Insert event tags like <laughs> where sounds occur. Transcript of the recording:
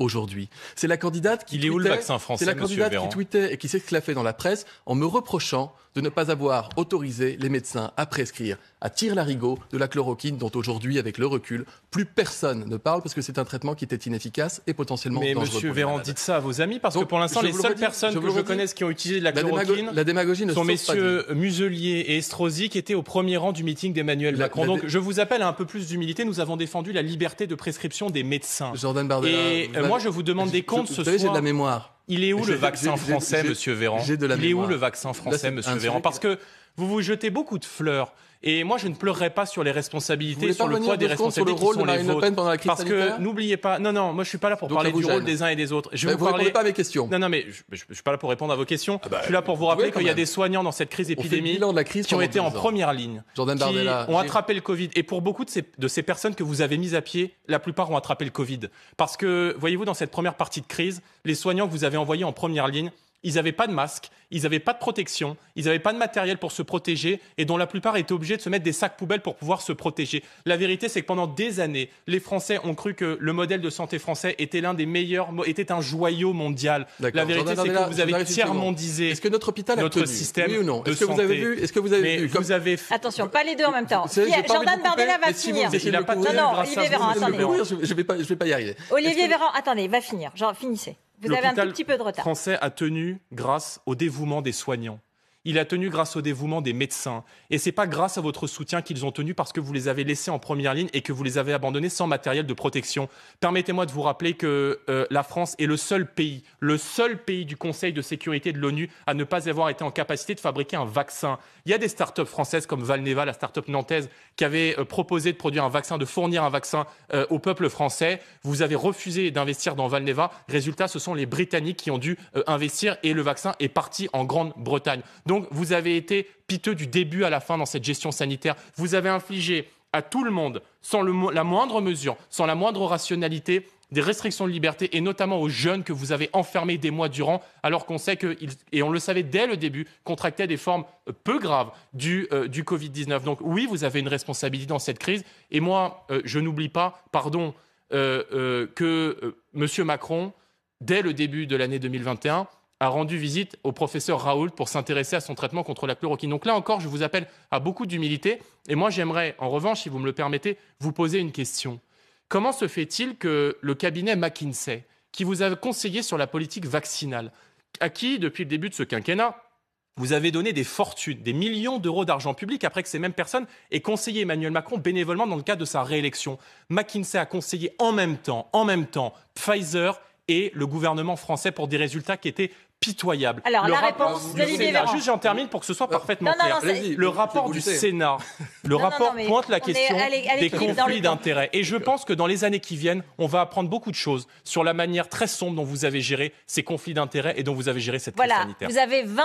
aujourd'hui. C'est la candidate qui. tweetait, où qui s'est et qui dans la presse en me reprochant de ne pas avoir autorisé les médecins à prescrire à tire-larigot de la chloroquine, dont aujourd'hui, avec le recul, plus personne ne parle parce que c'est un traitement qui était inefficace et potentiellement dangereux. Mais Monsieur Véran, dites ça à vos amis parce que pour l'instant, les seules personnes que je connaisse qui ont utilisé de la, chloroquine démagogie sont messieurs Muselier et Estrosi qui étaient au premier rang du meeting d'Emmanuel Macron. Donc je vous appelle à un peu plus d'humilité. Nous avons défendu la liberté de prescription des médecins. Jordan Bardella. Euh, moi, je vous demande des comptes ce soir. Vous j'ai de la mémoire. Il est où le vaccin français, Monsieur Véran Il est où le vaccin français, Monsieur Véran Parce que vous vous jetez beaucoup de fleurs. Et moi, je ne pleurerai pas sur les responsabilités, sur le poids des responsabilités sur qui sont les vôtres. parce que n'oubliez pas, non, non, moi je suis pas là pour parler du rôle des uns et des autres. Je ben, vous, parler... pas à mes questions. Non, non, mais je, suis pas là pour répondre à vos questions. Ah bah, je suis là pour vous rappeler qu'il y a des soignants dans cette crise épidémique qui ont été en première ligne, qui ont attrapé le Covid. Et pour beaucoup de ces, de ces personnes que vous avez mises à pied, la plupart ont attrapé le Covid. Parce que, voyez-vous, dans cette première partie de crise, les soignants que vous avez envoyés en première ligne, ils n'avaient pas de masque, ils n'avaient pas de protection, ils n'avaient pas de matériel pour se protéger et dont la plupart étaient obligés de se mettre des sacs poubelles pour pouvoir se protéger. La vérité, c'est que pendant des années, les Français ont cru que le modèle de santé français était l'un des meilleurs, était un joyau mondial. La vérité, c'est que vous avez tiers-mondisé. Est-ce que notre hôpital a notre système ou non Est-ce que vous avez vu est que vous avez comme... Attention, pas les deux en même temps. Jordan Bardella va finir. a non, non, Olivier Véran, attendez. Je ne pas, vais pas y arriver. Olivier Véran, attendez, va finir. Genre, finissez. Vous un petit peu de retard. français a tenu grâce au dévouement des soignants. Il a tenu grâce au dévouement des médecins. Et c'est pas grâce à votre soutien qu'ils ont tenu parce que vous les avez laissés en première ligne et que vous les avez abandonnés sans matériel de protection. Permettez-moi de vous rappeler que euh, la France est le seul pays, le seul pays du Conseil de sécurité de l'ONU à ne pas avoir été en capacité de fabriquer un vaccin. Il y a des startups françaises comme Valneva, la startup nantaise, qui avait euh, proposé de produire un vaccin, de fournir un vaccin euh, au peuple français. Vous avez refusé d'investir dans Valneva. Résultat, ce sont les Britanniques qui ont dû investir et le vaccin est parti en Grande-Bretagne. Donc vous avez été piteux du début à la fin dans cette gestion sanitaire. Vous avez infligé à tout le monde, sans la moindre mesure, sans la moindre rationalité, des restrictions de liberté, et notamment aux jeunes que vous avez enfermés des mois durant, alors qu'on sait qu'ils, et on le savait dès le début, contractaient des formes euh, peu graves du, euh, Covid-19. Donc oui, vous avez une responsabilité dans cette crise, et moi, euh, je n'oublie pas, pardon, que M. Macron, dès le début de l'année 2021, a rendu visite au professeur Raoult pour s'intéresser à son traitement contre la chloroquine. Donc là encore, je vous appelle à beaucoup d'humilité. Et moi, j'aimerais, en revanche, si vous me le permettez, vous poser une question. Comment se fait-il que le cabinet McKinsey, qui vous a conseillé sur la politique vaccinale, à qui, depuis le début de ce quinquennat, vous avez donné des fortunes, des millions d'euros d'argent public après que ces mêmes personnes aient conseillé Emmanuel Macron bénévolement dans le cadre de sa réélection. McKinsey a conseillé en même temps, en même temps, Pfizer et le gouvernement français pour des résultats qui étaient pitoyable. Alors, la réponse du juste j'en termine pour que ce soit euh, parfaitement clair. le rapport du Sénat, <laughs> le rapport pointe la question des conflits d'intérêts. Et je pense que dans les années qui viennent, on va apprendre beaucoup de choses sur la manière très sombre dont vous avez géré ces conflits d'intérêts et dont vous avez géré cette crise sanitaire. Vous avez